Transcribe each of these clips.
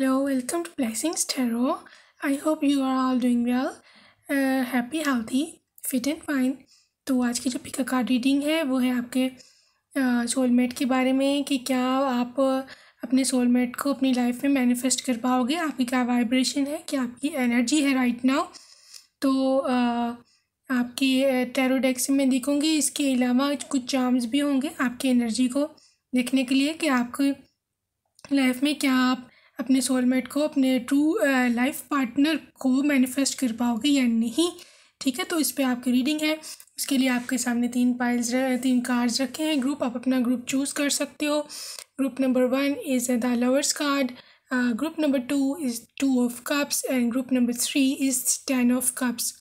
Hello, welcome to Blessings Tarot. I hope you are all doing well, uh, happy, healthy, fit and fine. तो आज की जो pick card reading है वो है आपके सोलमेट uh, के बारे में कि क्या आप uh, अपने सोलमेट को अपनी लाइफ में मैनिफेस्ट कर पाओगे आपकी क्या वाइब्रेशन है क्या आपकी एनर्जी है राइट नाउ तो uh, आपकी टेरो डेक देखूँगी इसके अलावा कुछ चार्म्स भी होंगे आपकी एनर्जी को देखने के लिए कि आपकी लाइफ में क्या आप अपने सोलमेट को अपने ट्रू लाइफ पार्टनर को मैनिफेस्ट कर पाओगे या नहीं ठीक है तो इस पर आपकी रीडिंग है उसके लिए आपके सामने तीन पाइल्स तीन कार्ड्स रखे हैं ग्रुप आप अपना ग्रुप चूज़ कर सकते हो group number one is the lovers card group number two is two of cups and group number three is ten of cups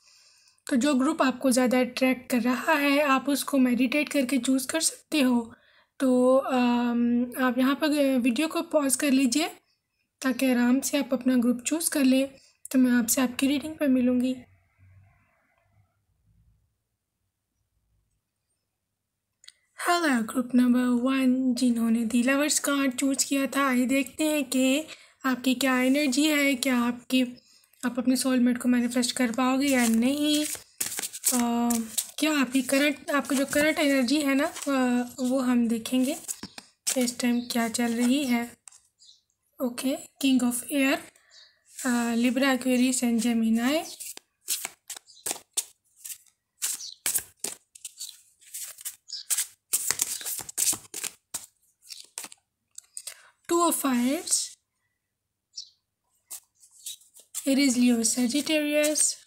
तो जो ग्रुप आपको ज़्यादा अट्रैक्ट कर रहा है आप उसको मेडिटेट करके चूज़ कर सकते हो तो आप यहाँ पर वीडियो को पॉज कर लीजिए ताकि आराम से आप अपना ग्रुप चूज़ कर लें तो मैं आपसे आपकी रीडिंग पर मिलूँगी हेलो ग्रुप नंबर वन जिन्होंने दी लवर्स कार्ड चूज किया था आइए देखते हैं कि आपकी क्या एनर्जी है क्या आपकी आप अपने सोलमेट को मैनिफेस्ट कर पाओगे या नहीं आ, क्या आपकी करंट आपकी जो करंट एनर्जी है ना वो हम देखेंगे इस टाइम क्या चल रही है okay king of air uh, libra aquarius and gemini two of fires It is Leo, Sagittarius,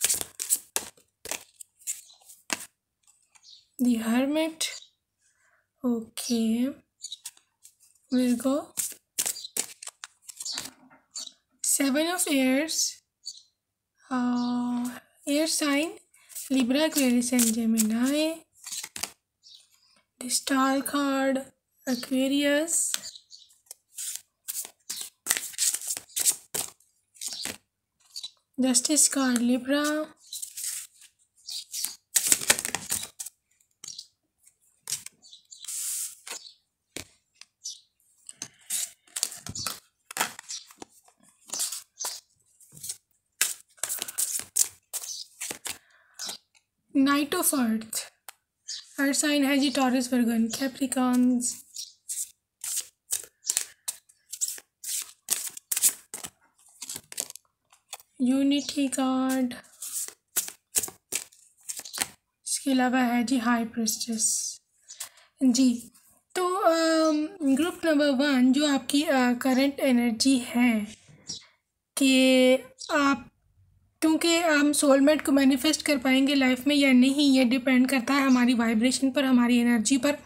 the Hermit, okay, Virgo, seven of airs uh, air sign libra aquarius and gemini the star card aquarius justice card libra knight of earth Our sign है जी Taurus Virgo Capricorns unity card इसके अलावा है जी high prestige जी तो group number one जो आपकी current energy है कि आप क्योंकि हम सोलमेट को मैनिफेस्ट कर पाएंगे लाइफ में या नहीं ये डिपेंड करता है हमारी वाइब्रेशन पर हमारी एनर्जी पर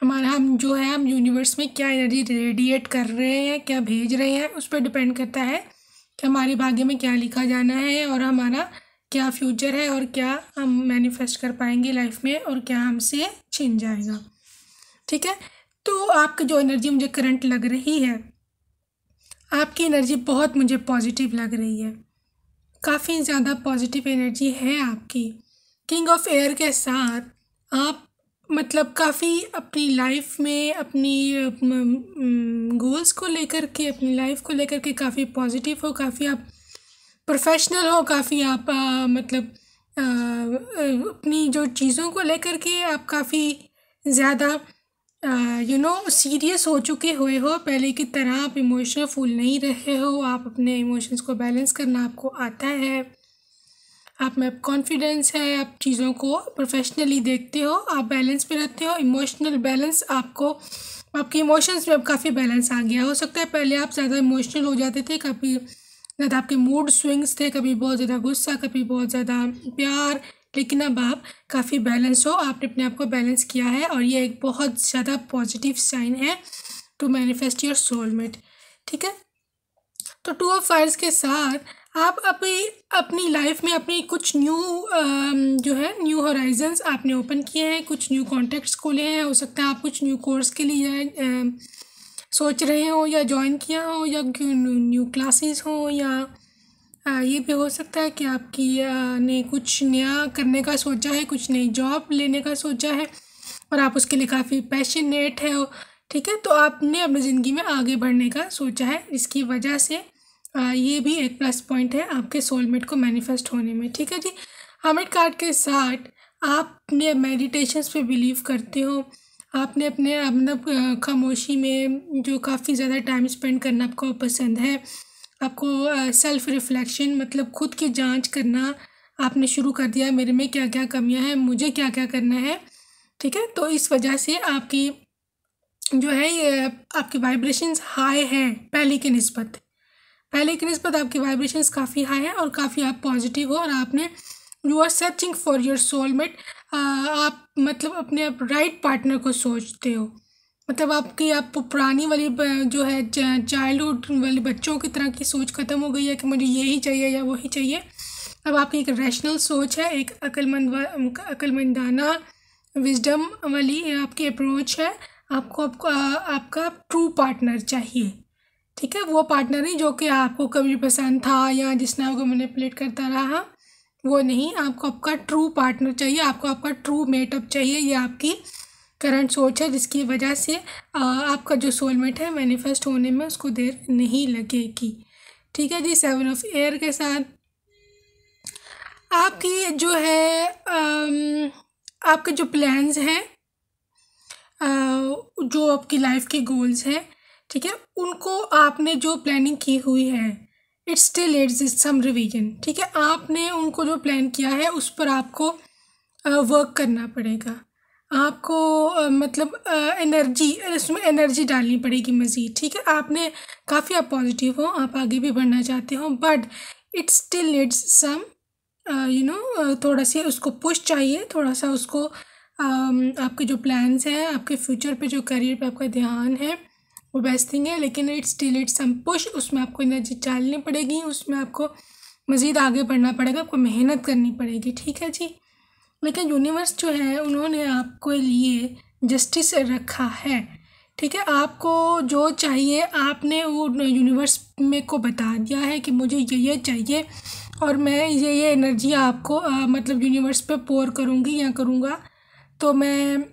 हमारा हम जो है हम यूनिवर्स में क्या एनर्जी रेडिएट कर रहे हैं क्या भेज रहे हैं उस पर डिपेंड करता है कि हमारे भाग्य में क्या लिखा जाना है और हमारा क्या फ्यूचर है और क्या हम मैनिफेस्ट कर पाएंगे लाइफ में और क्या हमसे छिन जाएगा ठीक है तो आपकी जो एनर्जी मुझे करंट लग रही है आपकी एनर्जी बहुत मुझे पॉजिटिव लग रही है काफ़ी ज़्यादा पॉजिटिव एनर्जी है आपकी किंग ऑफ एयर के साथ आप मतलब काफ़ी अपनी लाइफ में अपनी गोल्स को लेकर के अपनी लाइफ को लेकर के काफ़ी पॉजिटिव हो काफ़ी आप प्रोफेशनल हो काफ़ी आप आ, मतलब आ, अपनी जो चीज़ों को लेकर के आप काफ़ी ज़्यादा यू नो सीरियस हो चुके हुए हो पहले की तरह आप इमोशनल फूल नहीं रहे हो आप अपने इमोशंस को बैलेंस करना आपको आता है आप में कॉन्फिडेंस है आप चीज़ों को प्रोफेशनली देखते हो आप बैलेंस में रहते हो इमोशनल बैलेंस आपको आपके इमोशंस में अब काफ़ी बैलेंस आ गया हो सकता है पहले आप ज़्यादा इमोशनल हो जाते थे कभी ज़्यादा आपके मूड स्विंग्स थे कभी बहुत ज़्यादा गुस्सा कभी बहुत ज़्यादा प्यार लेकिन अब आप काफ़ी बैलेंस हो आपने अपने आप को बैलेंस किया है और ये एक बहुत ज़्यादा पॉजिटिव साइन है टू मैनिफेस्ट योर सोलमेट ठीक है तो टू ऑफ फायर्स के साथ आप अपनी अपनी लाइफ में अपनी कुछ न्यू जो है न्यू हॉराइजन्स आपने ओपन किए हैं कुछ न्यू कॉन्टैक्ट्स खोले हैं हो सकता है आप कुछ न्यू कोर्स के लिए आ, सोच रहे हो या ज्वाइन किया हो या न्यू क्लासेस हो या ये भी हो सकता है कि आपकी ने कुछ नया करने का सोचा है कुछ नई जॉब लेने का सोचा है और आप उसके लिए काफ़ी पैशनेट है ठीक है तो आपने अपनी ज़िंदगी में आगे बढ़ने का सोचा है इसकी वजह से ये भी एक प्लस पॉइंट है आपके सोलमेट को मैनिफेस्ट होने में ठीक है जी हमिट कार्ड के साथ आपने मेडिटेशन पे बिलीव करते हो आपने अपने मतलब खामोशी में जो काफ़ी ज़्यादा टाइम स्पेंड करना आपको पसंद है आपको सेल्फ़ रिफ़्लेक्शन मतलब खुद की जांच करना आपने शुरू कर दिया मेरे में क्या क्या कमियां हैं मुझे क्या क्या करना है ठीक है तो इस वजह से आपकी जो है ये आपकी वाइब्रेशंस हाई हैं पहले की नस्बत पहले की नस्बत आपकी वाइब्रेशंस काफ़ी हाई हैं और काफ़ी आप पॉजिटिव हो और आपने you are searching for your soulmate आप मतलब अपने आप राइट पार्टनर को सोचते हो मतलब आपकी आप पुरानी वाली जो है चाइल्डहुड वाले बच्चों की तरह की सोच ख़त्म हो गई है कि मुझे यही चाहिए या वही चाहिए अब आपकी एक रैशनल सोच है एक अकलमंद अक्लमंदाना विजडम वाली आपकी अप्रोच है आपको आपका आपका ट्रू पार्टनर चाहिए ठीक है वो पार्टनर ही जो कि आपको कभी पसंद था या जिसने आपको मैनिपुलेट करता रहा वो नहीं आपको आपका ट्रू पार्टनर चाहिए आपको आपका ट्रू मेटअप चाहिए या आपकी करंट सोच है जिसकी वजह से आपका जो सोलमेट है मैनिफेस्ट होने में उसको देर नहीं लगेगी ठीक है जी सेवन ऑफ एयर के साथ आपकी जो है आपके जो प्लान्स हैं जो आपकी लाइफ के गोल्स हैं ठीक है उनको आपने जो प्लानिंग की हुई है it's still it's some revision ठीक है आपने उनको जो प्लान किया है उस पर आपको वर्क करना पड़ेगा आपको मतलब एनर्जी उसमें एनर्जी डालनी पड़ेगी मज़ीद ठीक है आपने काफ़ी आप पॉजिटिव हो आप आगे भी बढ़ना चाहते हो but it still needs some you know थोड़ा सी उसको पुश चाहिए थोड़ा सा उसको आपके जो प्लान्स हैं आपके फ्यूचर पे जो करियर पे आपका ध्यान है वो बेस्ट थिंग है लेकिन it's still it's some push उसमें आपको एनर्जी डालनी पड़ेगी उसमें आपको मज़ीद आगे बढ़ना पड़ेगा आपको मेहनत करनी पड़ेगी ठीक है जी लेकिन यूनिवर्स जो है उन्होंने आपके लिए जस्टिस रखा है ठीक है आपको जो चाहिए आपने वो यूनिवर्स में को बता दिया है कि मुझे ये ये चाहिए और मैं ये ये एनर्जी आपको आ, मतलब यूनिवर्स पे पोर करूँगी या करूँगा तो मैं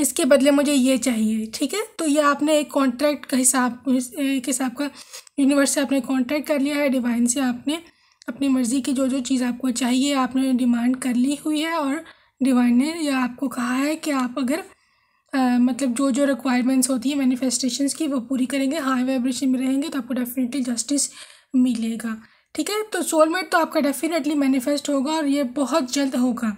इसके बदले मुझे ये चाहिए ठीक है तो ये आपने एक कॉन्ट्रैक्ट का हिसाब के हिसाब का यूनिवर्स से आपने कॉन्ट्रैक्ट कर लिया है डिवाइन से आपने अपनी मर्ज़ी की जो जो चीज़ आपको चाहिए आपने डिमांड कर ली हुई है और डिवाइन ने या आपको कहा है कि आप अगर आ, मतलब जो जो रिक्वायरमेंट्स होती है मैनिफेस्टेशन की वो पूरी करेंगे हाई वाइब्रेशन में रहेंगे तो आपको डेफिनेटली जस्टिस मिलेगा ठीक है तो सोलमेट तो आपका डेफिनेटली मैनिफेस्ट होगा और ये बहुत जल्द होगा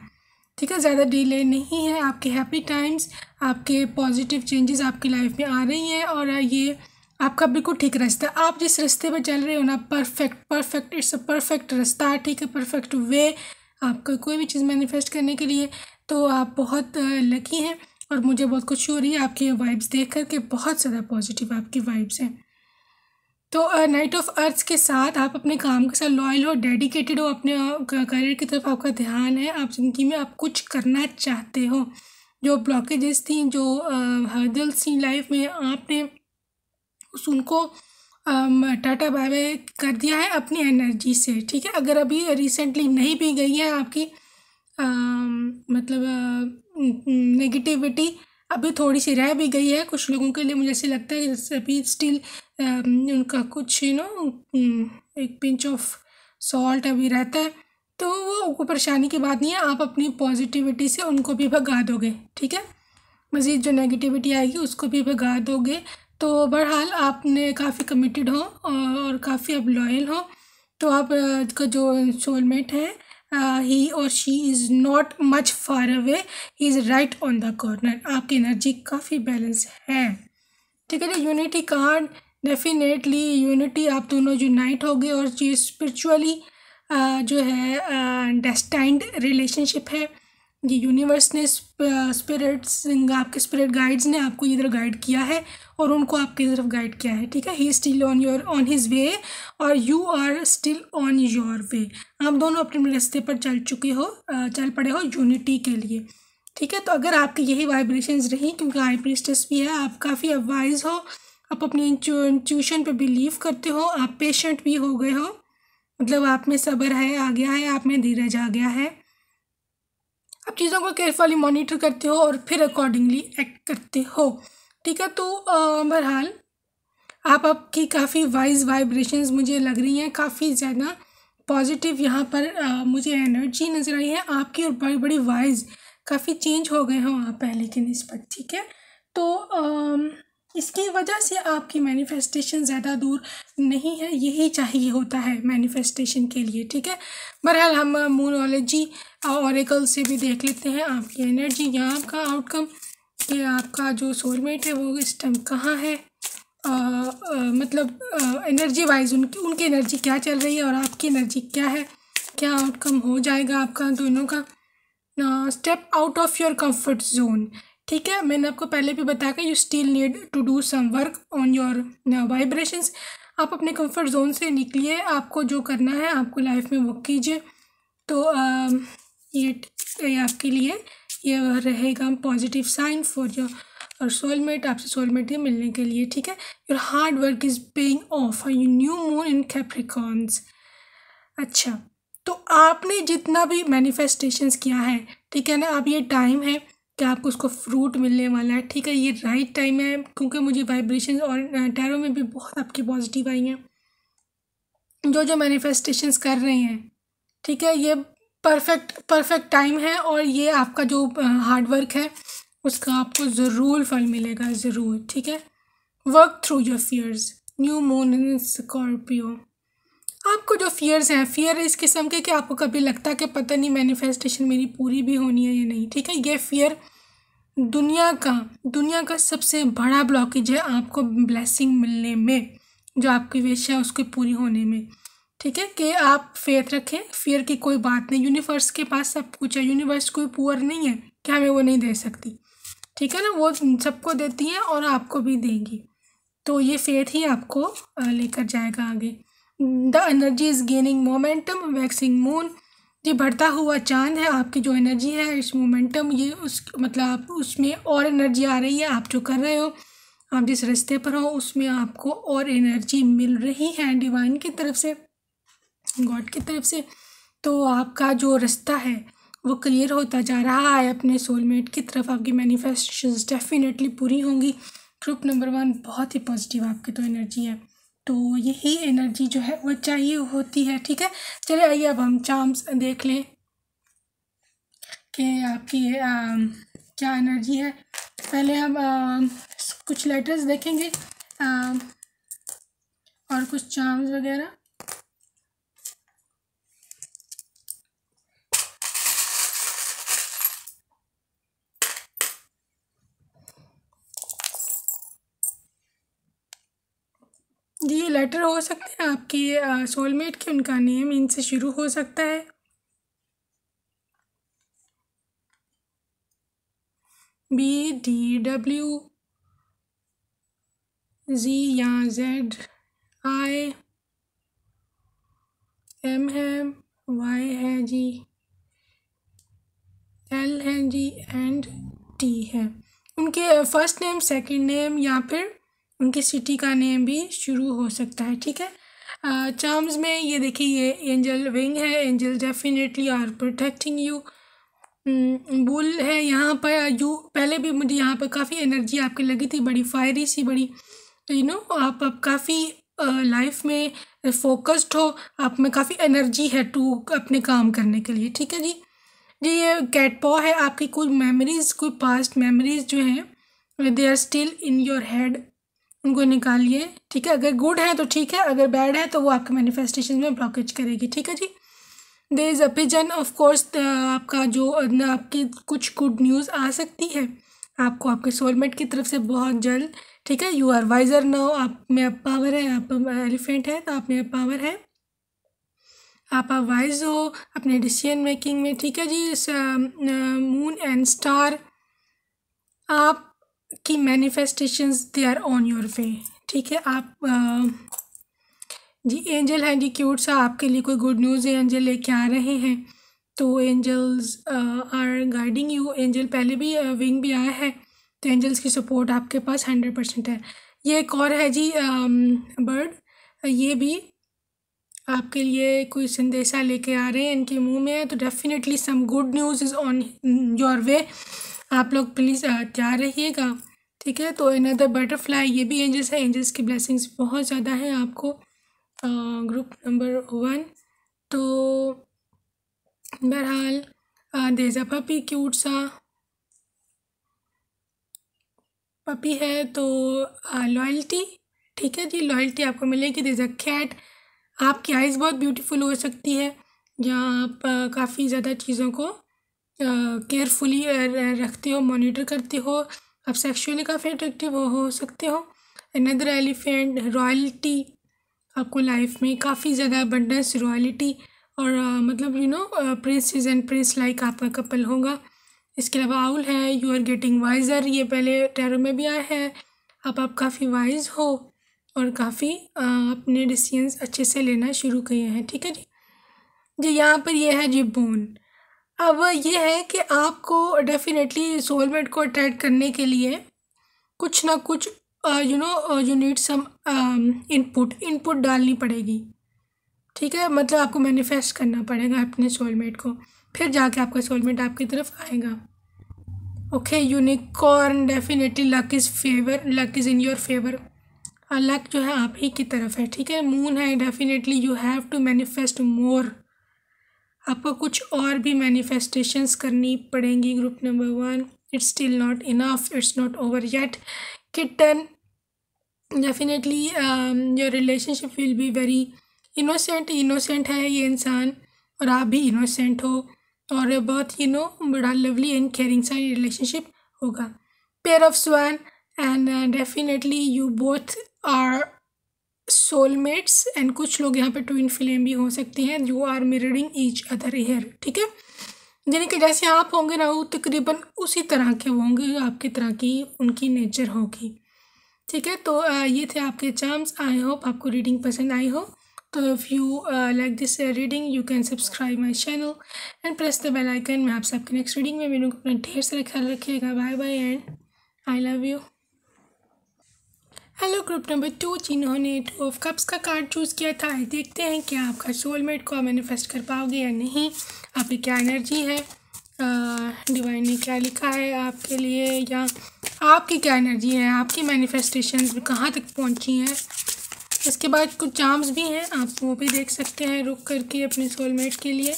ठीक है ज़्यादा डिले नहीं है आपके हैप्पी टाइम्स आपके पॉजिटिव चेंजेस आपकी लाइफ में आ रही हैं और ये आपका बिल्कुल ठीक रास्ता आप जिस रास्ते पर चल रहे हो ना perfect perfect it's a perfect रास्ता ठीक है परफेक्ट वे आपका कोई भी चीज़ मैनिफेस्ट करने के लिए तो आप बहुत लकी हैं और मुझे बहुत खुशी हो रही है आपकी वाइब्स देख कर के बहुत ज़्यादा पॉजिटिव आपकी वाइब्स हैं तो नाइट ऑफ अर्थ के साथ आप अपने काम के साथ लॉयल हो डेडिकेटेड हो अपने करियर की तरफ आपका ध्यान है आप ज़िंदगी में आप कुछ करना चाहते हो जो ब्लॉकेजेस थी जो हर्डल्स थी लाइफ में आपने उस उनको टाटा बाय बाय कर दिया है अपनी एनर्जी से ठीक है अगर अभी रिसेंटली नहीं भी गई है आपकी आ, मतलब नेगेटिविटी अभी थोड़ी सी रह भी गई है कुछ लोगों के लिए मुझे ऐसे लगता है कि अभी स्टिल उनका कुछ यू नो एक पिंच ऑफ सॉल्ट अभी रहता है तो वो कोई परेशानी की बात नहीं है आप अपनी पॉजिटिविटी से उनको भी भगा दोगे ठीक है मज़ीद जो नेगेटिविटी आएगी उसको भी भगा दोगे तो बहरहाल आपने काफ़ी कमिटेड हो और काफ़ी आप लॉयल हो तो आप का जो सोलमेट है ही और she is not much far away he is right on the corner आपकी एनर्जी काफ़ी बैलेंस है ठीक है ना यूनिटी कार्ड डेफिनेटली यूनिटी आप दोनों यूनाइट हो गए और ये स्परिचुअली जो है डेस्टाइंड रिलेशनशिप है ये यूनिवर्स ने स्पिरिट्स आपके स्पिरिट गाइड्स ने आपको इधर गाइड किया है और उनको आपकी तरफ गाइड किया है ठीक है he still on your on his way और you are still on your way आप दोनों अपने रास्ते पर चल चुके हो चल पड़े हो यूनिटी के लिए ठीक है तो अगर आपकी यही वाइब्रेशंस रही क्योंकि आई प्रिस्टस भी है आप काफ़ी अवाइज हो आप अपने इंट्यूशन पे बिलीव करते हो आप पेशेंट भी हो गए हो मतलब आप में सब्र है आ गया है आप में धीरज आ गया है आप चीज़ों को केयरफुली मॉनिटर करते हो और फिर अकॉर्डिंगली एक्ट करते हो ठीक है तो बहरहाल आप आपकी काफ़ी वाइज वाइब्रेशंस मुझे लग रही हैं काफ़ी ज़्यादा पॉजिटिव यहाँ पर आ, मुझे एनर्जी नज़र आई है आपकी और बड़ी बड़ी वाइज काफ़ी चेंज हो गए हैं आप पहले के नस्बत ठीक है तो आ, इसकी वजह से आपकी मैनिफेस्टेशन ज़्यादा दूर नहीं है यही चाहिए होता है मैनिफेस्टेशन के लिए ठीक है बहरहाल हम मूनोलॉजी और से भी देख लेते हैं आपकी एनर्जी या आपका आउटकम ये आपका जो सोलमेट है वो इस टाइम कहाँ है आ, आ, मतलब एनर्जी वाइज उनकी उनकी एनर्जी क्या चल रही है और आपकी एनर्जी क्या है क्या आउटकम हो जाएगा आपका दोनों का step out of your comfort zone ठीक है मैंने आपको पहले भी बताया कि you still need to do some work on your vibrations आप अपने कंफर्ट जोन से निकलिए आपको जो करना है आपको लाइफ में वो कीजिए तो आ, ये, ये आपके लिए ये रहेगा पॉजिटिव साइन फॉर योर और सोलमेट आपसे सोलमेट ही मिलने के लिए ठीक है your hard work is paying off you new moon in Capricorns अच्छा तो आपने जितना भी मैनिफेस्टेशंस किया है ठीक है ना अब ये टाइम है कि आपको उसको फ्रूट मिलने वाला है ठीक है ये राइट टाइम है क्योंकि मुझे वाइब्रेशन और टैरों uh, में भी बहुत आपकी पॉजिटिव आई हैं जो जो मैनिफेस्टेशंस कर रहे हैं ठीक है ये परफेक्ट परफेक्ट टाइम है और ये आपका जो हार्डवर्क है उसका आपको ज़रूर फल मिलेगा ज़रूर ठीक है work through your fears new moon in Scorpio आपको जो फियर्स हैं फियर इस किस्म के कि आपको कभी लगता है कि पता नहीं मैनिफेस्टेशन मेरी पूरी भी होनी है या नहीं ठीक है ये फियर दुनिया का दुनिया का सबसे बड़ा ब्लॉकेज है आपको ब्लेसिंग मिलने में जो आपकी विश है उसके पूरी होने में ठीक है कि आप फेथ रखें फियर की कोई बात नहीं यूनिवर्स के पास सब कुछ है यूनिवर्स कोई पुअर नहीं है कि हमें वो नहीं दे सकती ठीक है ना वो सबको देती हैं और आपको भी देंगी तो ये फेथ ही आपको लेकर जाएगा आगे the energy is gaining momentum waxing moon ये बढ़ता हुआ चांद है आपकी जो एनर्जी है इस मोमेंटम ये उस मतलब आप उसमें और एनर्जी आ रही है आप जो कर रहे हो आप जिस रास्ते पर हो उसमें आपको और एनर्जी मिल रही है डिवाइन की तरफ से गॉड की तरफ से तो आपका जो रास्ता है वो क्लियर होता जा रहा है अपने सोलमेट की तरफ आपकी मैनिफेस्टेशंस डेफिनेटली पूरी होंगी ग्रुप नंबर वन बहुत ही पॉजिटिव आपकी तो एनर्जी है तो यही एनर्जी जो है वो चाहिए होती है ठीक है चले आइए अब हम चांस देख लें कि आपकी आ, क्या एनर्जी है पहले हम आ, कुछ लेटर्स देखेंगे आ, और कुछ चांस वगैरह ये लेटर हो सकते हैं आपके सोलमेट के उनका नेम इनसे शुरू हो सकता है बी डी डब्ल्यू जी या जेड आई एम है वाई है जी एल है जी एंड टी है उनके फर्स्ट नेम सेकंड नेम या फिर उनके सिटी का नेम भी शुरू हो सकता है ठीक है टर्म्स में ये देखिए ये एंजल विंग है angel definitely are protecting you bull है यहाँ पर यू पहले भी मुझे यहाँ पर काफ़ी एनर्जी आपकी लगी थी बड़ी फायरी सी बड़ी तो यू नो आप अब काफ़ी लाइफ में फोकस्ड हो आप में काफ़ी एनर्जी है टू अपने काम करने के लिए ठीक है जी जी ये कैट पॉ है आपकी कुछ मेमोरीज़ कोई पास्ट मेमोरीज़ जो हैं they are still in your head उनको निकालिए ठीक है अगर गुड है तो ठीक है अगर बैड है तो वो आपके मैनिफेस्टेशन में ब्लॉकेज करेगी ठीक है जी there is a pigeon of course आपका जो आपकी कुछ गुड न्यूज़ आ सकती है आपको आपके सोलमेट की तरफ से बहुत जल्द ठीक है यू आर वाइजर नाउ आप में अब पावर है आप एलिफेंट है तो आप में अब पावर है आप अब वाइज हो अपने डिसीजन मेकिंग में ठीक है जी मून एंड स्टार आप की manifestations they are on your way ठीक है आप जी एंजल हैं जी क्यूट सा आपके लिए कोई गुड न्यूज़ एंजल लेके आ रहे हैं तो angels are guiding you angel पहले भी विंग भी आया है तो एंजल्स की सपोर्ट आपके पास हंड्रेड परसेंट है ये एक और है जी बर्ड ये भी आपके लिए कोई संदेशा लेके आ रहे हैं इनके मुंह में तो definitely some good news is on your way आप लोग प्लीज़ तैयार रहिएगा ठीक है तो अनदर बटरफ्लाई ये भी एंजल्स है एंजल्स की ब्लेसिंग्स बहुत ज़्यादा है आपको ग्रुप नंबर वन तो बहरहाल देजा पपी क्यूट सा पपी है तो लॉयल्टी ठीक है जी लॉयल्टी आपको मिलेगी देजा कैट आपकी आइज़ बहुत ब्यूटीफुल हो सकती है या आप काफ़ी ज़्यादा चीज़ों को केयरफुली रखते हो मॉनिटर करते हो आप सेक्शुअली काफ़ी अट्रैक्टिव हो सकते हो अनदर एलिफेंट रॉयल्टी आपको लाइफ में काफ़ी ज़्यादा अबंडेंस रॉयल्टी और uh, मतलब you know princess and prince like आपका कपल होगा इसके अलावा आउल है यू आर गेटिंग वाइजर ये पहले टैरो में भी आया है अब आप काफ़ी वाइज हो और काफ़ी अपने डिसीजंस अच्छे से लेना शुरू किए हैं ठीक है जी जी यहाँ पर यह है जी बोन अब ये है कि आपको डेफिनेटली सोलमेट को अट्रैक्ट करने के लिए कुछ ना कुछ you know you need some input input डालनी पड़ेगी ठीक है मतलब आपको मैनिफेस्ट करना पड़ेगा अपने सोलमेट को फिर जाके आपका सोलमेट आपकी तरफ आएगा okay unicorn definitely luck is favour luck is in your favour luck जो है आप ही की तरफ है ठीक है मून है definitely you have to manifest more आपको कुछ और भी मैनिफेस्टेशंस करनी पड़ेंगी group number one it's still not enough it's not over yet kitten definitely your relationship will be very innocent innocent है ये इंसान और आप भी इनोसेंट हो और बहुत यू नो बड़ा लवली एंड केयरिंग सा रिलेशनशिप होगा pair of swan and definitely you both are soulmates and कुछ लोग यहाँ पे ट्विन फिलेम भी हो सकती हैं you are mirroring each other here ठीक है यानी कि जैसे आप होंगे ना वो तकरीबन उसी तरह के होंगे आपकी तरह की उनकी नेचर होगी ठीक है तो ये थे आपके चार्म्स आई होप आपको रीडिंग पसंद आई हो तो if you like this reading you can subscribe my channel and press the bell icon मैं आपसे आपके नेक्स्ट रीडिंग में मेरे को अपना ढेर सारा ख्याल रखिएगा bye bye and I love you hello group number two जिन्होंने टू ऑफ कप्स का कार्ड चूज़ किया था देखते हैं क्या आपका सोलमेट को मैनिफेस्ट कर पाओगे या नहीं आपकी क्या एनर्जी है डिवाइन ने क्या लिखा है आपके लिए या आपकी क्या एनर्जी है आपकी मैनिफेस्टेशन कहाँ तक पहुँची हैं इसके बाद कुछ जाम्स भी हैं आप वो भी देख सकते हैं रुक करके अपने सोलमेट के लिए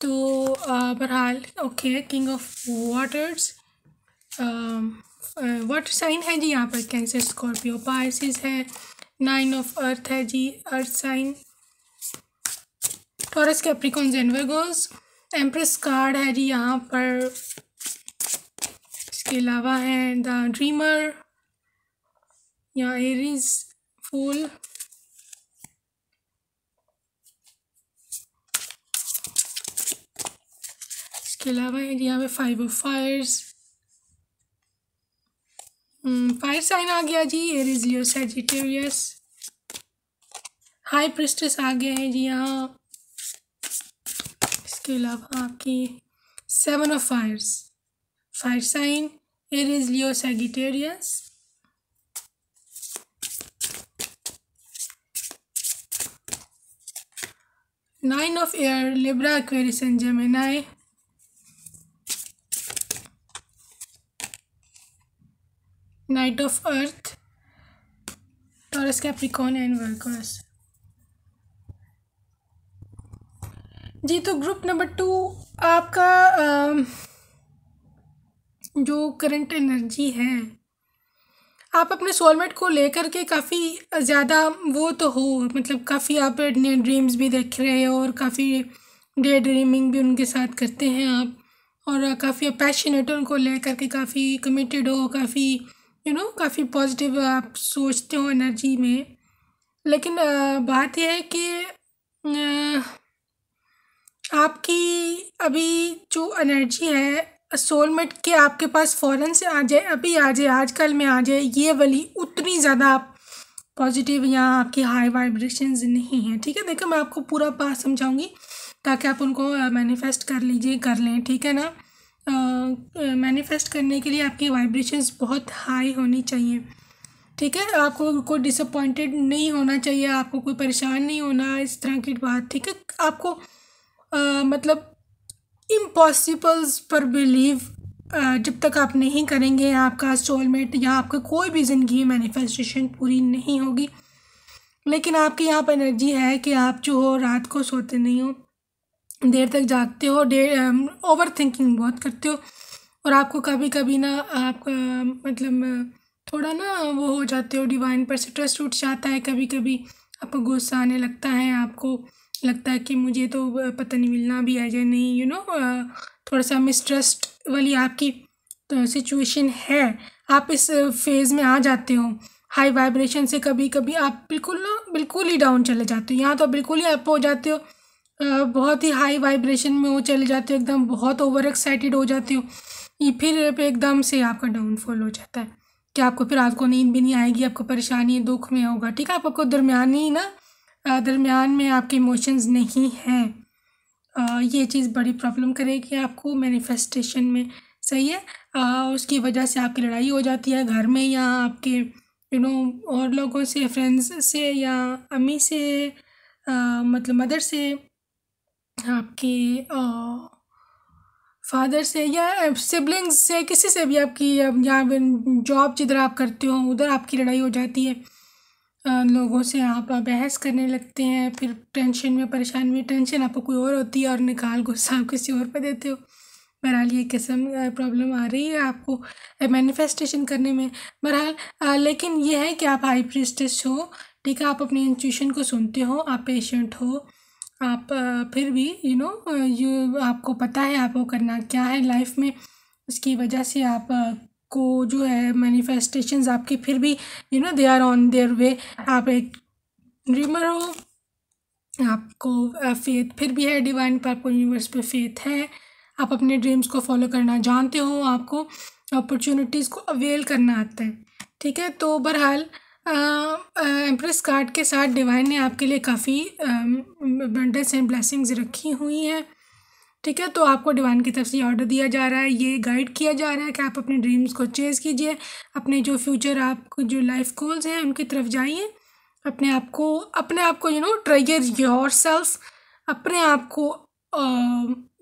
तो बहरहाल okay king of waters water sign है जी यहाँ पर कैंसर स्कॉर्पियो पाइसिस है नाइन ऑफ अर्थ है जी अर्थ साइन टॉरस कैप्रिकॉन जेनवेगोज एम्प्रेस कार्ड है जी यहाँ पर इसके अलावा है द ड्रीमर या एरिज फूल इसके अलावा है जी यहाँ पे five of fires fire hmm, sign आ गया जी air is your Sagittarius high priestess आ गया है जी यहाँ इसके अलावा आपकी seven of fires fire sign is Leo Sagittarius nine of air Libra Aquarius and Gemini knight of earth Taurus Capricorn and Virgos जी तो ग्रुप नंबर टू आपका जो करंट एनर्जी है आप अपने सोलमेट को लेकर के काफ़ी ज़्यादा वो तो हो मतलब काफ़ी आप अपने ड्रीम्स भी देख रहे हो और काफ़ी डे ड्रीमिंग भी उनके साथ करते हैं आप और काफ़ी पैशनेट उनको लेकर के काफ़ी कमिटेड हो काफ़ी यू नो काफ़ी पॉजिटिव आप सोचते हो एनर्जी में लेकिन बात यह है कि आपकी अभी जो एनर्जी है सोलमेट के आपके पास फ़ौरन से आ जाए अभी आ जाए आजकल में आ जाए ये वाली उतनी ज़्यादा आप पॉजिटिव या आपकी हाई वाइब्रेशंस नहीं हैं ठीक है देखो मैं आपको पूरा पास समझाऊंगी ताकि आप उनको मैनिफेस्ट कर लीजिए कर लें ठीक है ना मैनिफेस्ट करने के लिए आपकी वाइब्रेशंस बहुत हाई होनी चाहिए ठीक है आपको कोई डिसअपॉइंटेड नहीं होना चाहिए आपको कोई परेशान नहीं होना इस तरह की बात ठीक है आपको uh, मतलब इम्पॉसिबल्स पर बिलीव जब तक आप नहीं करेंगे आपका सोलमेट या आपका कोई भी ज़िंदगी मैनिफेस्टेशन पूरी नहीं होगी लेकिन आपकी यहाँ पर एनर्जी है कि आप जो हो रात को सोते नहीं हो देर तक जागते हो डे ओवर थिंकिंग बहुत करते हो और आपको कभी कभी ना आपका मतलब थोड़ा ना वो हो जाते हो डिवाइन पर से ट्रस्ट उठ जाता है कभी कभी आपको गुस्सा आने लगता है आपको लगता है कि मुझे तो पता नहीं मिलना भी है या नहीं यू you नो know, थोड़ा सा मिसट्रस्ट वाली आपकी तो सिचुएशन है आप इस फेज़ में आ जाते हो हाई वाइब्रेशन से कभी कभी आप बिल्कुल ना बिल्कुल ही डाउन चले जाते हो यहाँ तो बिल्कुल ही अप हो जाते हो बहुत ही हाई वाइब्रेशन में वो चले जाते हो एकदम बहुत ओवर एक्साइटेड हो जाते हो फिर एकदम से आपका डाउनफॉल हो जाता है कि आपको फिर आपको नींद भी नहीं आएगी आपको परेशानी दुख में होगा ठीक है आपको ही ना दरमियान में आपके इमोशंस नहीं हैं ये चीज़ बड़ी प्रॉब्लम करेगी आपको मैनिफेस्टेशन में सही है आ, उसकी वजह से आपकी लड़ाई हो जाती है घर में या आपके यू नो और लोगों से फ्रेंड्स से या अम्मी से आ, मतलब मदर से आपके फादर से या सिबलिंग्स से किसी से भी आपकी या जॉब जिधर आप करते हो उधर आपकी लड़ाई हो जाती है लोगों से आप बहस करने लगते हैं फिर टेंशन में परेशान में टेंशन आपको कोई और होती है और निकाल गुस्सा आप किसी और पर देते हो बहरहाल ये किस्म प्रॉब्लम आ रही है आपको मैनिफेस्टेशन करने में बहरहाल लेकिन यह है कि आप हाई प्रिस्टेस हो ठीक है आप अपने इंट्यूशन को सुनते हो आप पेशेंट हो आप फिर भी यू नो यू आपको पता है आपको करना क्या है लाइफ में उसकी वजह से आप को जो है मैनिफेस्टेशन आपके फिर भी you know they are on their way आप एक ड्रीमर हो आपको फेथ फिर भी है डिवाइन पर आपको यूनिवर्स पे फेथ है आप अपने ड्रीम्स को फॉलो करना जानते हो आपको अपॉर्चुनिटीज़ को अवेल करना आता है ठीक है तो बहरहाल एम्प्रेस कार्ड के साथ डिवाइन ने आपके लिए काफ़ी बंडल्स एंड ब्लेसिंग्स रखी हुई हैं ठीक है तो आपको डिवाइन की तरफ से ऑर्डर दिया जा रहा है ये गाइड किया जा रहा है कि आप अपने ड्रीम्स को चेज़ कीजिए अपने जो फ्यूचर आप जो लाइफ गोल्स हैं उनकी तरफ जाइए अपने आप को अपने आप को you know treasure yourself अपने आप को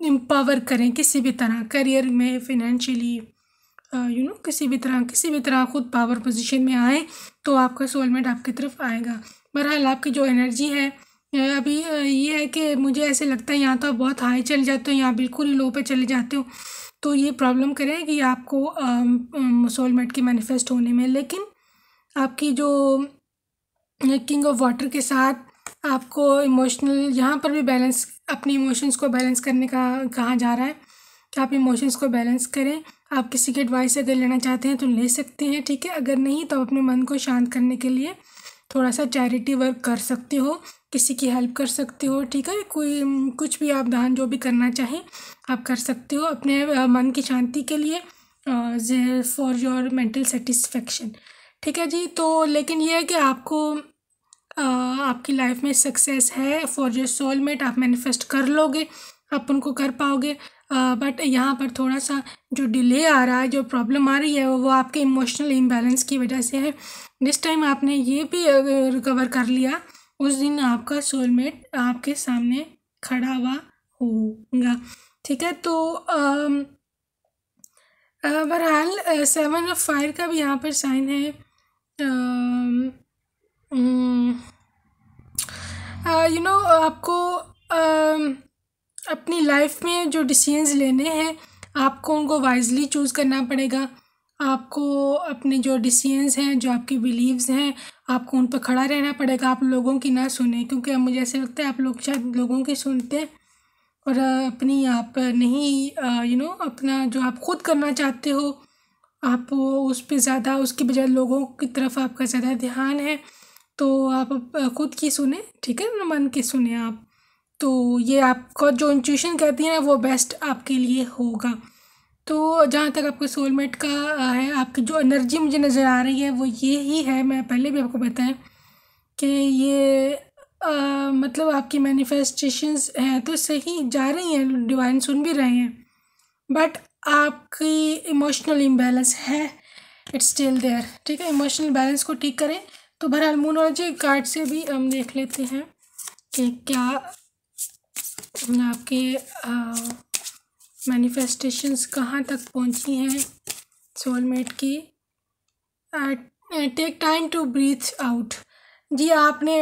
एम्पावर करें किसी भी तरह करियर में फिनेंशली यू नो किसी भी तरह किसी भी तरह खुद पावर पोजीशन में आए तो आपका सोलमेट आपकी तरफ आएगा बहरहाल आपकी जो एनर्जी है अभी ये है कि मुझे ऐसे लगता है यहाँ तो आप बहुत हाई चले जाते हो यहाँ बिल्कुल ही लो पे चले जाते हो तो ये प्रॉब्लम करें कि आपको सोलमेट के मैनिफेस्ट होने में लेकिन आपकी जो किंग ऑफ वाटर के साथ आपको इमोशनल यहाँ पर भी बैलेंस अपने इमोशंस को बैलेंस करने का कहा जा रहा है कि आप इमोशंस को बैलेंस करें आप किसी की एडवाइस अगर लेना चाहते हैं तो ले सकते हैं ठीक है अगर नहीं तो आप अपने मन को शांत करने के लिए थोड़ा सा चैरिटी वर्क कर सकते हो किसी की हेल्प कर सकते हो ठीक है कोई कुछ भी आप दान जो भी करना चाहें आप कर सकते हो अपने मन की शांति के लिए फॉर योर मेंटल सेटिस्फेक्शन ठीक है जी तो लेकिन यह है कि आपको आ, आपकी लाइफ में सक्सेस है फॉर योर सोलमेट आप मैनिफेस्ट कर लोगे आप उनको कर पाओगे बट यहाँ पर थोड़ा सा जो डिले आ रहा है जो प्रॉब्लम आ रही है वो आपके इमोशनल इम्बैलेंस की वजह से है जिस टाइम आपने ये भी रिकवर कर लिया उस दिन आपका सोलमेट आपके सामने खड़ा हुआ होगा ठीक है तो बहरहाल सेवन ऑफ फायर का भी यहाँ पर साइन है यू नो you know, आपको अपनी लाइफ में जो डिसीजंस लेने हैं आपको उनको वाइजली चूज़ करना पड़ेगा आपको अपने जो डिसीजंस हैं जो आपके बिलीव्स हैं आपको उन पर खड़ा रहना पड़ेगा आप लोगों की ना सुने क्योंकि मुझे ऐसे लगता है आप लोग शायद लोगों की सुनते हैं और अपनी आप नहीं यू नो अपना जो आप खुद करना चाहते हो आप उस पर ज़्यादा उसके बजाय लोगों की तरफ आपका ज़्यादा ध्यान है तो आप खुद की सुने ठीक है मन की सुने आप तो ये आपका जो इंट्यूशन कहती है ना वो बेस्ट आपके लिए होगा तो जहाँ तक आपके सोलमेट का है आपकी जो एनर्जी मुझे नज़र आ रही है वो ये ही है मैं पहले भी आपको बताया कि ये आ, मतलब आपकी मैनिफेस्टेशंस हैं तो सही जा रही हैं डिवाइन सुन भी रहे हैं बट आपकी इमोशनल इम्बेलेंस है इट्स स्टिल देयर ठीक है इमोशनल बैलेंस को ठीक करें तो बहरहाल मूनोलॉजी कार्ड से भी हम देख लेते हैं कि क्या आपके मैनिफेस्टेशंस कहाँ तक पहुँची हैं सोलमेट की take time to breathe out जी आपने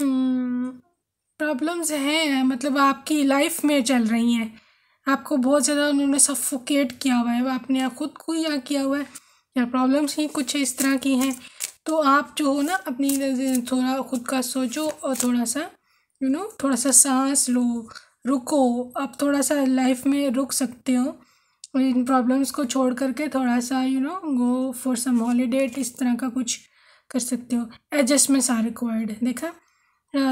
प्रॉब्लम्स हम्म, हैं मतलब आपकी लाइफ में चल रही हैं आपको बहुत ज़्यादा उन्होंने सफोकेट किया हुआ है आपने आप ख़ुद को या किया हुआ है या प्रॉब्लम्स ही कुछ इस तरह की हैं तो आप जो हो ना अपनी थोड़ा ख़ुद का सोचो और थोड़ा सा यू नो थोड़ा सा सांस लो रुको आप थोड़ा सा लाइफ में रुक सकते हो और इन प्रॉब्लम्स को छोड़ करके थोड़ा सा you know go for some holiday इस तरह का कुछ कर सकते हो एडजस्टमेंट्स आर रिक्वायर्ड देखा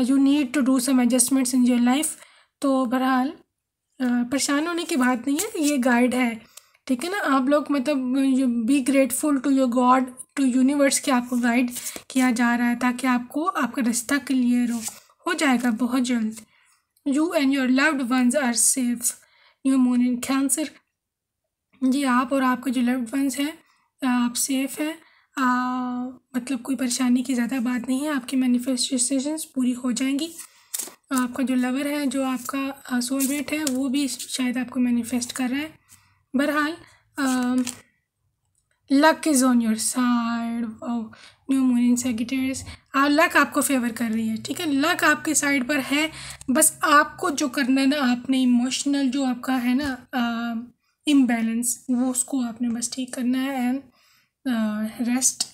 you need to do some adjustments in your life तो बहरहाल uh, परेशान होने की बात नहीं है ये गाइड है ठीक है ना आप लोग मतलब you be grateful to your God to universe कि आपको गाइड किया जा रहा है ताकि आपको आपका रास्ता क्लियर हो हो जाएगा बहुत जल्द you and your loved ones are safe new moon in Cancer जी आप और आपके जो लव्ड वंस हैं आप सेफ़ हैं मतलब कोई परेशानी की ज़्यादा बात नहीं है आपकी मैनिफेस्टेशंस पूरी हो जाएंगी आपका जो लवर है जो आपका सोलमेट है वो भी शायद आपको मैनिफेस्ट कर रहा है बहरहाल luck is on your side new moon in Sagittarius luck आपको फेवर कर रही है ठीक है लक आपके साइड पर है बस आपको जो करना है ना आपने इमोशनल जो आपका है ना इम्बेलेंस uh, वो उसको आपने बस ठीक करना है एंड रेस्ट uh,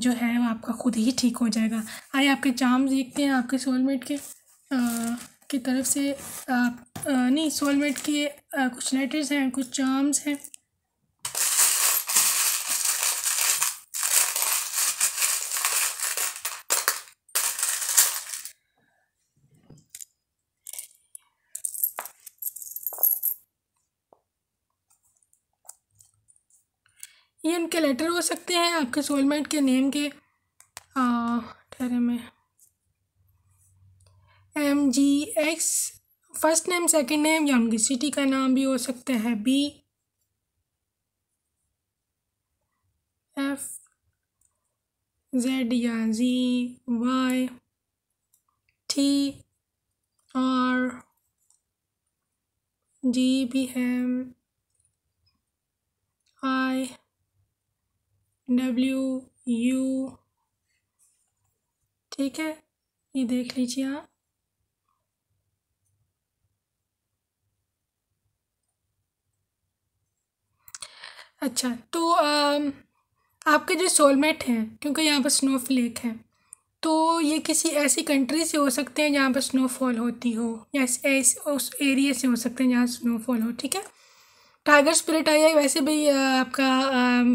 जो है वो आपका खुद ही ठीक हो जाएगा आइए आपके चाम देखते हैं आपके सोलमेट के आ, uh, की तरफ से आप आ, नहीं सोलमेट के आ, कुछ लेटर्स हैं कुछ चाम्स हैं ये उनके लेटर हो सकते हैं आपके सोलमेट के नेम के ठहरे में M G X first name second name या उनकी सिटी का नाम भी हो सकता है बी एफ जेड या जी वाई टी और जी भी है आई डब्ल्यू यू ठीक है ये देख लीजिए आप अच्छा तो आ, आपके जो सोलमेट हैं क्योंकि यहाँ पर स्नोफ्लेक है तो ये किसी ऐसी कंट्री से हो सकते हैं जहाँ पर स्नोफॉल होती हो या ऐसे उस एरिया से हो सकते हैं जहाँ स्नोफॉल हो ठीक है टाइगर स्पिरिट आया वैसे भी आपका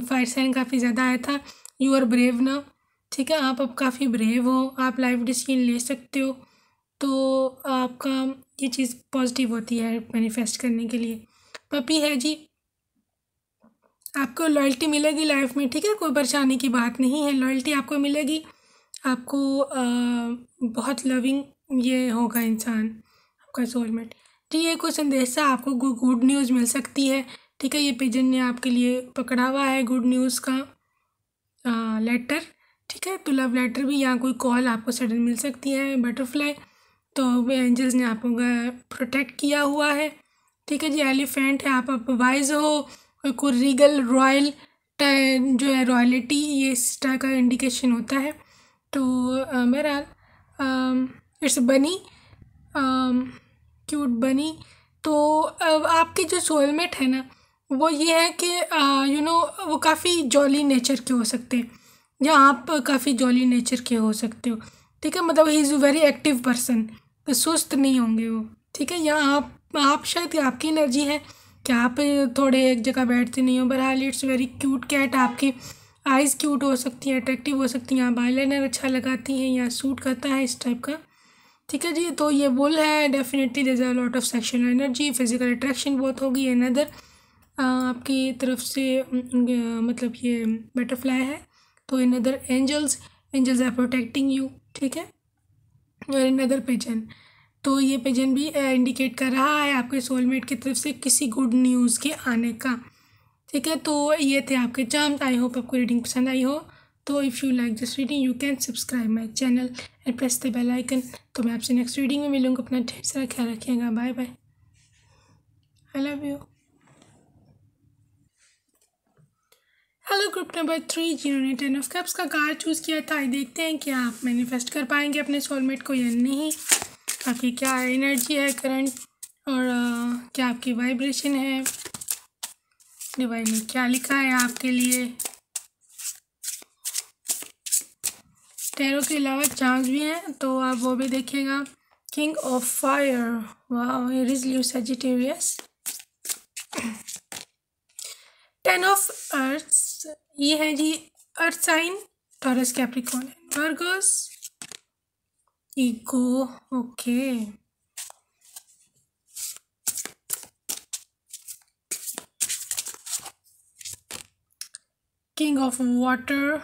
फायर साइन काफ़ी ज़्यादा आया था यू आर ब्रेव ना ठीक है आप अब काफ़ी ब्रेव हो आप लाइफ डिसीजन ले सकते हो तो आपका ये चीज़ पॉजिटिव होती है मैनिफेस्ट करने के लिए पपी है जी आपको लॉयल्टी मिलेगी लाइफ में ठीक है कोई परेशानी की बात नहीं है लॉयल्टी आपको मिलेगी आपको आ, बहुत लविंग ये होगा इंसान आपका सोलमेट ठीक है कुछ संदेश से आपको गुड न्यूज़ मिल सकती है ठीक है ये पिजन ने आपके लिए पकड़ा हुआ है गुड न्यूज़ का आ, लेटर ठीक है तो लव लेटर भी या कोई कॉल आपको सडन मिल सकती है बटरफ्लाई तो एंजल्स ने आपको प्रोटेक्ट किया हुआ है ठीक है जी एलिफेंट है आप आप वाइज हो को रीगल रॉयल जो है रॉयलिटी ये इस तरह का इंडिकेशन होता है तो मेरा इट्स बनी क्यूट बनी तो आपके जो सोलमेट है ना वो ये है कि यू नो वो काफ़ी जॉली नेचर के हो सकते हैं या आप काफ़ी जॉली नेचर के हो सकते हो ठीक है मतलब he is a very active person तो सुस्त नहीं होंगे वो ठीक है या आप आप शायद आपकी एनर्जी है कि आप थोड़े एक जगह बैठते नहीं हो हाल इट्स वेरी क्यूट कैट आपकी आइज़ क्यूट हो सकती हैं अट्रैक्टिव हो सकती हैं आप आई अच्छा लगाती हैं या सूट करता है इस टाइप का ठीक है जी तो ये बुल है definitely there are lot of sexual energy physical attraction बहुत होगी एन अदर आपकी तरफ से मतलब ये बटरफ्लाई है तो another angels angels are protecting you ठीक है और इन अदर पेजन तो ये पेजन भी इंडिकेट कर रहा है आपके सोलमेट की तरफ से किसी गुड न्यूज़ के आने का ठीक है तो ये थे आपके चार्म्स आई होप आपको रीडिंग पसंद आई हो तो if you like this reading you can subscribe my channel and press the bell icon तो मैं आपसे नेक्स्ट रीडिंग में मिलूँगा अपना ढेर सारा ख्याल रखिएगा bye bye I love you hello group number three जिन्होंने टेन ऑफ कप्स का कार्ड चूज़ किया था देखते हैं क्या आप मैनिफेस्ट कर पाएंगे अपने सोलमेट को या नहीं आपकी क्या एनर्जी है करंट और आ, क्या आपकी वाइब्रेशन है डिवाइन में क्या लिखा है आपके लिए टेरो के अलावा चांस भी हैं तो आप वो भी देखिएगा किंग ऑफ फायर वाह ल्यू सजिटेरियस टेन ऑफ अर्थ ये है जी earth sign Taurus Capricorn Virgos ego okay king of water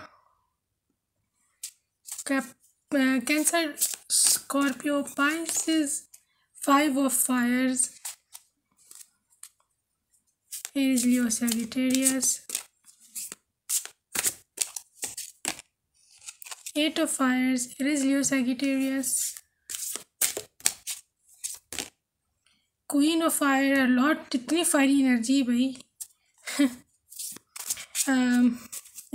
Cancer Scorpio Pisces five of fires as Leo Sagittarius eight of fires it is leo sagittarius queen of fire a lot इतनी fiery energy भाई um,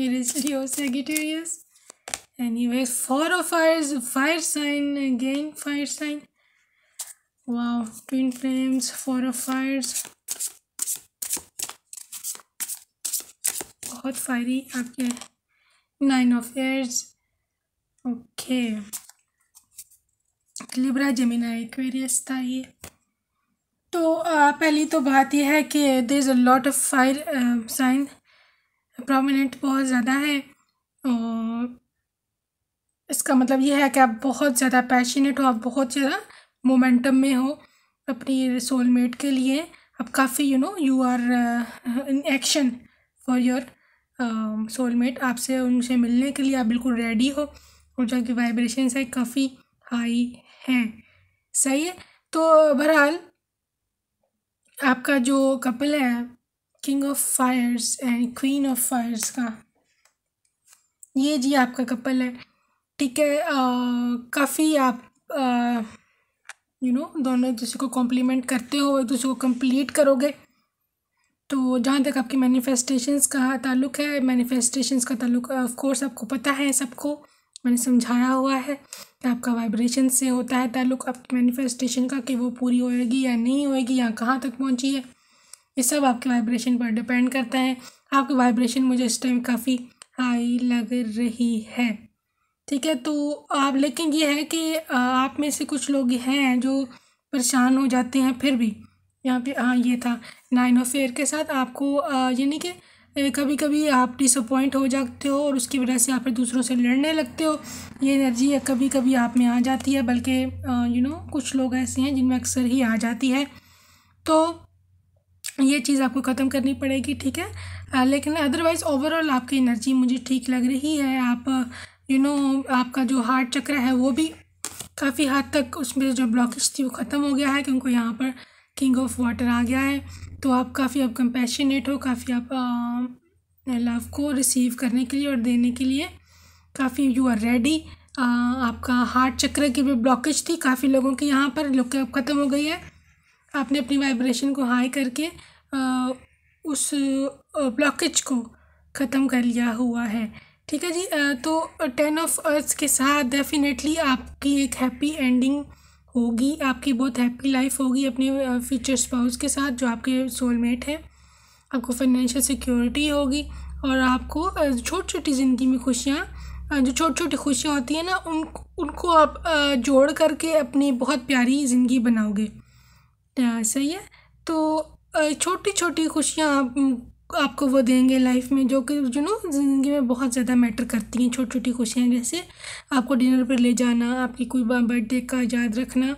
it is leo sagittarius anyway four of fires fire sign again fire sign wow twin flames four of fires बहुत fiery आपके nine of airs okay Libra Gemini Aquarius था ये तो आ, पहली तो बात यह है कि there is a lot of fire sign prominent बहुत ज़्यादा है और इसका मतलब ये है कि आप बहुत ज़्यादा पैशनेट हो आप बहुत ज़्यादा मोमेंटम में हो अपनी सोलमेट के लिए आप काफ़ी you know you are in action for your soulmate आपसे उनसे मिलने के लिए आप बिल्कुल रेडी हो और जो कि वाइब्रेशन है काफ़ी हाई हैं सही है तो बहरहाल आपका जो कपल है king of fires and queen of fires का ये जी आपका कपल है ठीक है काफ़ी आप यू नो दोनों एक दूसरे को कॉम्प्लीमेंट करते हो एक दूसरे को कंप्लीट करोगे तो जहाँ तक आपकी मैनिफेस्टेशंस का ताल्लुक है मैनिफेस्टेशंस का ताल्लुक ऑफ कोर्स आपको पता है सबको मैंने समझाया हुआ है कि आपका वाइब्रेशन से होता है ताल्लुक आपकी मैनिफेस्टेशन का कि वो पूरी होएगी या नहीं होएगी या कहाँ तक पहुँची है ये सब आपके वाइब्रेशन पर डिपेंड करता है आपकी वाइब्रेशन मुझे इस टाइम काफ़ी हाई लग रही है ठीक है तो आप लेकिन ये है कि आप में से कुछ लोग हैं जो परेशान हो जाते हैं फिर भी यहाँ पे हाँ ये था नाइन ऑफ एयर के साथ आपको यानी कि कभी कभी आप डिसअपॉइंट हो जाते हो और उसकी वजह से आप फिर दूसरों से लड़ने लगते हो ये एनर्जी कभी कभी आप में आ जाती है बल्कि यू नो कुछ लोग ऐसे हैं जिनमें अक्सर ही आ जाती है तो ये चीज़ आपको ख़त्म करनी पड़ेगी ठीक है आ, लेकिन अदरवाइज़ ओवरऑल आपकी एनर्जी मुझे ठीक लग रही है आप यू नो आपका जो हार्ट चक्र है वो भी काफ़ी हद तक उसमें जो ब्लॉकेज थी वो ख़त्म हो गया है क्योंकि यहाँ पर किंग ऑफ वाटर आ गया है तो आप काफ़ी आप कंपेशनेट हो काफ़ी आप लव को रिसीव करने के लिए और देने के लिए काफ़ी यू आर रेडी आपका हार्ट चक्र की भी ब्लॉकेज थी काफ़ी लोगों की यहाँ पर लुक अब ख़त्म हो गई है आपने अपनी वाइब्रेशन को हाई करके आ, उस ब्लॉकेज को ख़त्म कर लिया हुआ है ठीक है जी तो टेन ऑफ अर्थ के साथ डेफिनेटली आपकी एक हैप्पी एंडिंग होगी आपकी बहुत हैप्पी लाइफ होगी अपने फ्यूचर स्पाउस के साथ जो आपके सोलमेट हैं आपको फाइनेंशियल सिक्योरिटी होगी और आपको छोटी छोटी ज़िंदगी में खुशियाँ जो छोटी छोटी खुशियाँ होती हैं ना उन उनको आप जोड़ करके अपनी बहुत प्यारी ज़िंदगी बनाओगे सही है तो छोटी छोटी खुशियाँ आप आपको वो देंगे लाइफ में जो कि यू नो ज़िंदगी में बहुत ज़्यादा मैटर करती हैं छोटी छोटी खुशियाँ जैसे आपको डिनर पर ले जाना आपकी कोई बर्थडे का याद रखना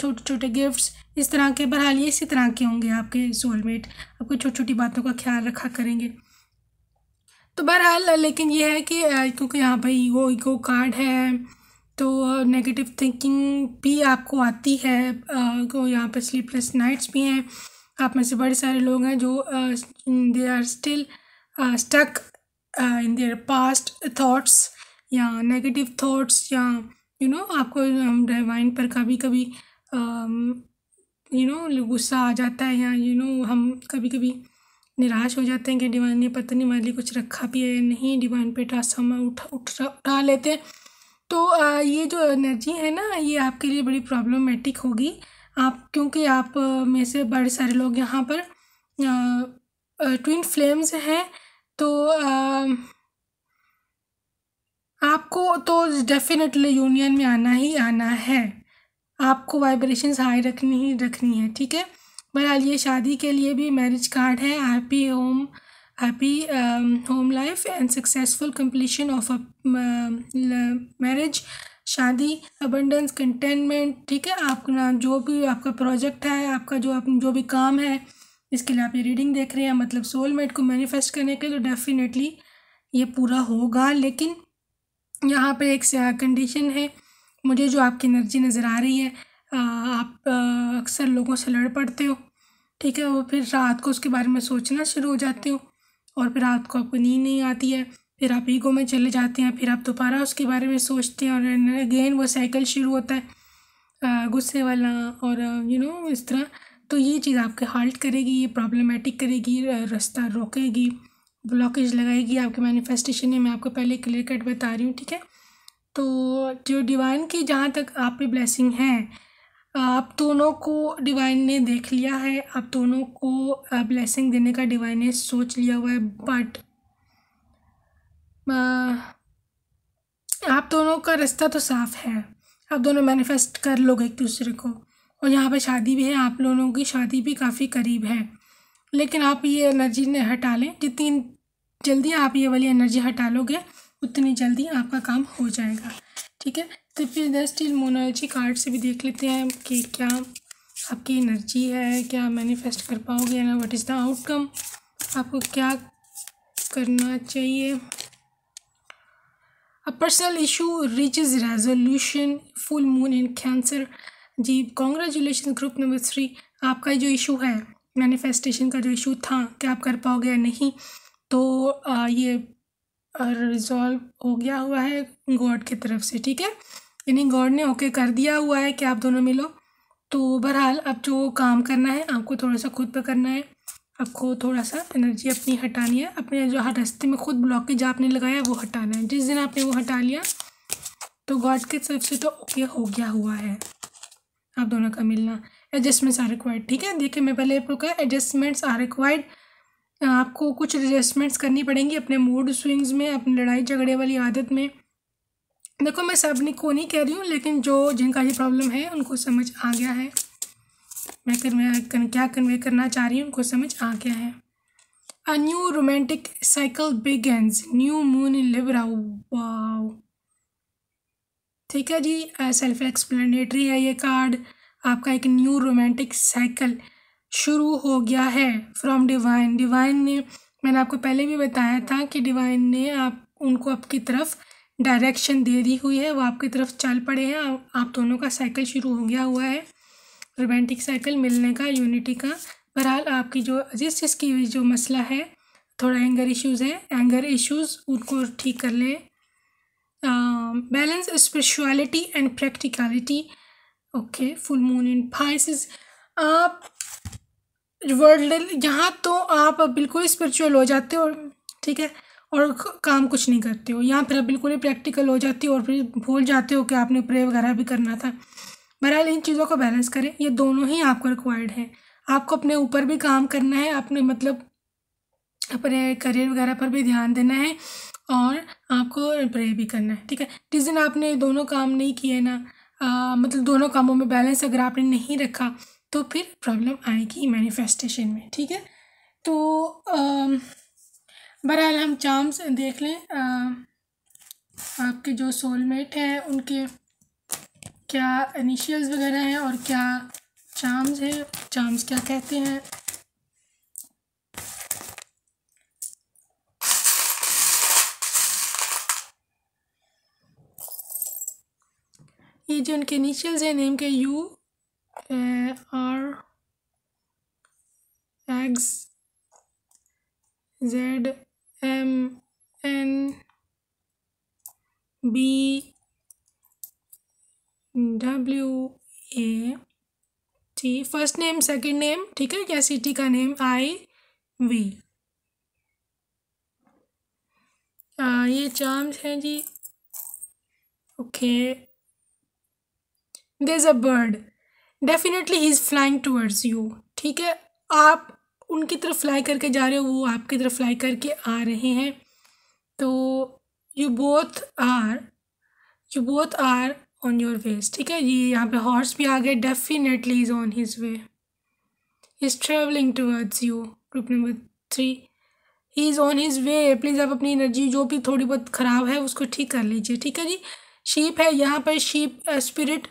छोटे छोटे गिफ्ट्स इस तरह के बहरहाल ये इसी तरह के होंगे आपके सोलमेट आपको छोटी छोटी बातों का ख्याल रखा करेंगे तो बहरहाल लेकिन ये है कि क्योंकि यहाँ पर ईगो ईगो कार्ड है तो नेगेटिव थिंकिंग भी आपको आती है यहाँ पर स्लीपलेस नाइट्स भी हैं आप में से बड़े सारे लोग हैं जो they are still stuck in their past thoughts या नेगेटिव थाट्स या यू नो आपको डिवाइन पर कभी कभी यू नो गुस्सा आ जाता है या यू नो हम कभी कभी निराश हो जाते हैं कि डिवाइन ने पता नहीं मालिक कुछ रखा भी है या नहीं डिवाइन पे ट्रांसफर हम उठा उठा उठा लेते हैं तो ये जो एनर्जी है ना ये आपके लिए बड़ी प्रॉब्लमेटिक होगी आप क्योंकि आप में से बड़े सारे लोग यहाँ पर ट्विन फ्लेम्स हैं तो आपको तो डेफिनेटली यूनियन में आना ही आना है आपको वाइब्रेशंस हाई रखनी ही रखनी है ठीक है बहरहाल ये शादी के लिए भी मैरिज कार्ड है happy home happy home life and successful completion of a marriage शादी अबंडेंस कंटेनमेंट ठीक है आपका जो भी आपका प्रोजेक्ट है आपका जो आप जो भी काम है इसके लिए आप ये रीडिंग देख रहे हैं मतलब सोलमेट को मैनिफेस्ट करने के लिए तो डेफिनेटली ये पूरा होगा लेकिन यहाँ पर एक कंडीशन है मुझे जो आपकी एनर्जी नज़र आ रही है आप अक्सर लोगों से लड़ पड़ते हो ठीक है और फिर रात को उसके बारे में सोचना शुरू हो जाते हो और फिर रात को आपको नींद नहीं आती है फिर आप ईगो में चले जाते हैं फिर आप दोबारा उसके बारे में सोचते हैं और अगेन वो साइकिल शुरू होता है गुस्से वाला और यू नो इस तरह तो ये चीज़ आपके हाल्ट करेगी ये प्रॉब्लमेटिक करेगी रास्ता रोकेगी ब्लॉकेज लगाएगी आपके मैनिफेस्टेशन में मैं आपको पहले क्लियर कट बता रही हूँ ठीक है तो जो डिवाइन की जहाँ तक आप पे ब्लेसिंग है आप दोनों को डिवाइन ने देख लिया है आप दोनों को ब्लेसिंग देने का डिवाइन ने सोच लिया हुआ है बट आप दोनों का रास्ता तो साफ है आप दोनों मैनिफेस्ट कर लोगे एक दूसरे को और यहाँ पे शादी भी है आप लोगों की शादी भी काफ़ी करीब है लेकिन आप ये एनर्जी ने हटा लें जितनी जल्दी आप ये वाली एनर्जी हटा लोगे उतनी जल्दी आपका काम हो जाएगा ठीक है तो फिर दस्ट इन मोनोलॉजी कार्ड से भी देख लेते हैं कि क्या आपकी एनर्जी है क्या मैनिफेस्ट कर पाओगे ना व्हाट इज़ द आउटकम आपको क्या करना चाहिए A personal issue reaches resolution. Full moon in Cancer. जी कॉन्ग्रेचुलेशन ग्रुप नंबर थ्री आपका जो इशू है मैनिफेस्टेशन का जो इशू था क्या आप कर पाओगे या नहीं तो आ, ये रिजॉल्व हो गया हुआ है गॉड की तरफ से ठीक है यानी गॉड ने ओके कर दिया हुआ है कि आप दोनों मिलो तो बहरहाल अब जो काम करना है आपको थोड़ा सा खुद पर करना है आपको थोड़ा सा एनर्जी अपनी हटानी है अपने जो हर रास्ते में खुद ब्लॉकेज आपने लगाया वो हटाना है जिस दिन आपने वो हटा लिया तो गॉड के तरफ से तो ओके हो गया हुआ है आप दोनों का मिलना एडजस्टमेंट्स आर रिक्वायर्ड ठीक है देखिए मैं पहले आपको कहा एडजस्टमेंट्स आर रिक्वायर्ड आपको कुछ एडजस्टमेंट्स करनी पड़ेंगी अपने मूड स्विंग्स में अपनी लड़ाई झगड़े वाली आदत में देखो मैं सबने को नहीं कह रही हूँ लेकिन जो जिनका ये प्रॉब्लम है उनको समझ आ गया है मैं कर, क्या कन्वे करना चाह रही हूँ उनको समझ आ गया है a new romantic cycle begins new moon in Libra wow ठीक है जी सेल्फ एक्सप्लेनेटरी है ये कार्ड आपका एक न्यू रोमांटिक साइकिल शुरू हो गया है फ्रॉम डिवाइन डिवाइन ने मैंने आपको पहले भी बताया था कि डिवाइन ने आप उनको आपकी तरफ डायरेक्शन दे दी हुई है वो आपकी तरफ चल पड़े हैं आप दोनों का साइकिल शुरू हो गया हुआ है रोमांटिक साइकिल मिलने का यूनिटी का बहरहाल आपकी जो जिस चीज़ की जो मसला है थोड़ा एंगर इश्यूज़ है एंगर इश्यूज़ उनको ठीक कर लें balance spirituality and practicality okay full moon in Pisces आप वर्ल्ड यहाँ तो आप बिल्कुल स्पिरिचुअल हो जाते हो ठीक है और काम कुछ नहीं करते हो यहाँ पर आप बिल्कुल ही प्रैक्टिकल हो जाती हो और फिर भूल जाते हो कि आपने प्रे वगैरह भी करना था बहरहाल इन चीज़ों को बैलेंस करें ये दोनों ही आपको रिक्वायर्ड है आपको अपने ऊपर भी काम करना है अपने मतलब अपने करियर वगैरह पर भी ध्यान देना है और आपको प्रे भी करना है ठीक है जिस दिन आपने दोनों काम नहीं किए ना आ, मतलब दोनों कामों में बैलेंस अगर आपने नहीं रखा तो फिर प्रॉब्लम आएगी मैनिफेस्टेशन में ठीक है तो बहरहाल हम चांस देख लें आ, आपके जो सोलमेट हैं उनके क्या इनिशियल्स वगैरह हैं और क्या चार्म्स हैं चार्म्स क्या कहते हैं ये जो उनके इनिशियल्स हैं नेम के you are X Z M N B W A T first name second name ठीक है या सिटी का नेम आई वी आ, ये चार्म्स हैं जी okay there is a bird definitely he is flying towards you ठीक है आप उनकी तरफ फ्लाई करके जा रहे हो वो आपकी तरफ फ्लाई करके आ रहे हैं तो you both are you both are on your ways ठीक है ये यहाँ पे हॉर्स भी आ गए definitely is on his way is travelling towards you group number three he is on his way please आप अपनी एनर्जी जो भी थोड़ी बहुत ख़राब है उसको ठीक कर लीजिए ठीक है जी शीप है यहाँ पर sheep spirit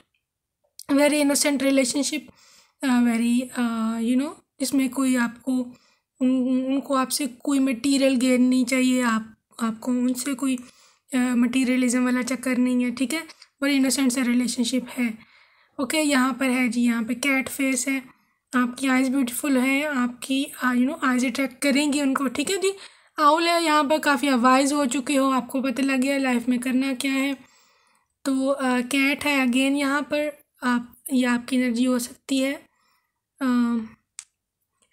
very innocent relationship very you know जिसमें कोई आपको उन, उनको आपसे कोई मटीरियल गेन नहीं चाहिए आप आपको उनसे कोई मटीरियलिज्म uh, वाला चक्कर नहीं है ठीक है बड़ी इनोसेंट से रिलेशनशिप है ओके okay, यहाँ पर है जी यहाँ पे कैट फेस है आपकी आइज़ ब्यूटीफुल है आपकी यू नो आइज़ अट्रैक्ट करेंगी उनको ठीक है जी आउल है यहाँ पर काफ़ी अवाइज़ हो चुकी हो आपको पता लग गया लाइफ में करना क्या है तो आ, uh, कैट है अगेन यहाँ पर आप ये आपकी एनर्जी हो सकती है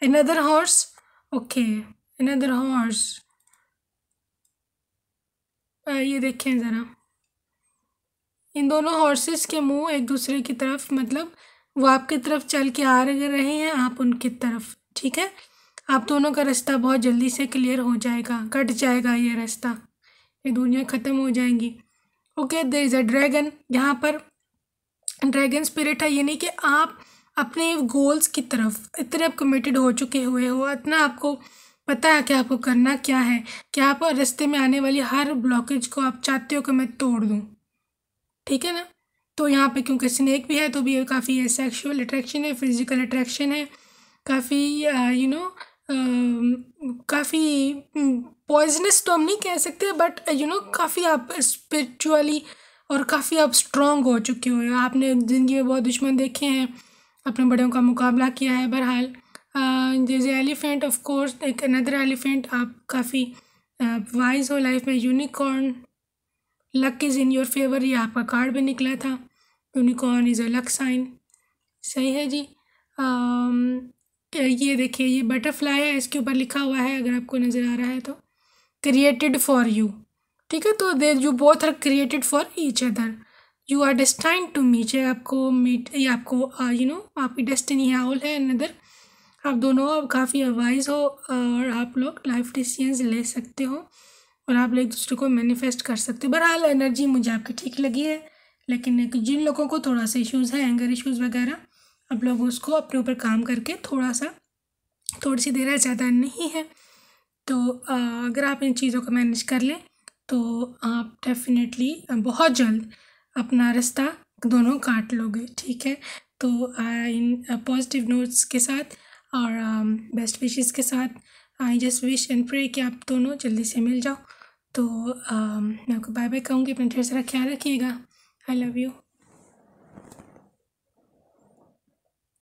another horse okay another horse ये देखें ज़रा इन दोनों हॉर्सेस के मुंह एक दूसरे की तरफ मतलब वो आपकी तरफ चल के आ रहे हैं आप उनकी तरफ ठीक है आप दोनों का रास्ता बहुत जल्दी से क्लियर हो जाएगा कट जाएगा ये रास्ता ये दुनिया ख़त्म हो जाएंगी okay there is a dragon यहाँ पर ड्रैगन स्पिरिट है यानी कि आप अपने गोल्स की तरफ इतने आप कमिटेड हो चुके हुए हो इतना आपको पता है कि आपको करना क्या है क्या आप रास्ते में आने वाली हर ब्लॉकेज को आप चाहते हो कि मैं तोड़ दूँ ठीक है ना तो यहाँ पे क्योंकि स्नैक भी है तो भी काफ़ी सेक्शुअल अट्रैक्शन है फिज़िकल अट्रैक्शन है काफ़ी यू नो काफ़ी पॉइजनस तो हम नहीं कह सकते बट यू नो काफ़ी आप स्पिरिचुअली और काफ़ी आप स्ट्रॉन्ग हो चुके हो आपने ज़िंदगी में बहुत दुश्मन देखे हैं अपने बड़ों का मुकाबला किया है बहरहाल जैसे एलिफेंट ऑफ कोर्स एक अनदर एलिफेंट आप काफ़ी वाइज हो लाइफ में unicorn luck is in your favour ये आपका कार्ड भी निकला था unicorn is a luck sign सही है जी आ, um, ये देखिए ये बटरफ्लाई है इसके ऊपर लिखा हुआ है अगर आपको नज़र आ रहा है तो क्रिएटेड फॉर यू ठीक है तो they you both are created for each other you are destine to meet है आपको मीट ये आपको यू नो आपकी डेस्टिनी है ऑल है अनदर आप दोनों आप काफ़ी अवाइज हो और आप लोग लाइफ डिसीजन ले सकते हो और आप लोग एक दूसरे को मैनिफेस्ट कर सकते हो बहरहाल एनर्जी मुझे आपकी ठीक लगी है लेकिन जिन लोगों को थोड़ा सा इश्यूज़ है एंगर इश्यूज़ वगैरह आप लोग उसको अपने ऊपर काम करके थोड़ा सा थोड़ी सी देर है ज़्यादा नहीं है तो अगर आप इन चीज़ों को मैनेज कर लें तो आप डेफिनेटली बहुत जल्द अपना रास्ता दोनों काट लोगे ठीक है तो इन पॉजिटिव नोट्स के साथ और बेस्ट विशेस के साथ I just wish and pray कि आप दोनों जल्दी से मिल जाओ तो मैं आपको बाय बाय कहूँगी अपना ढेर सारा ख्याल रखिएगा आई लव यू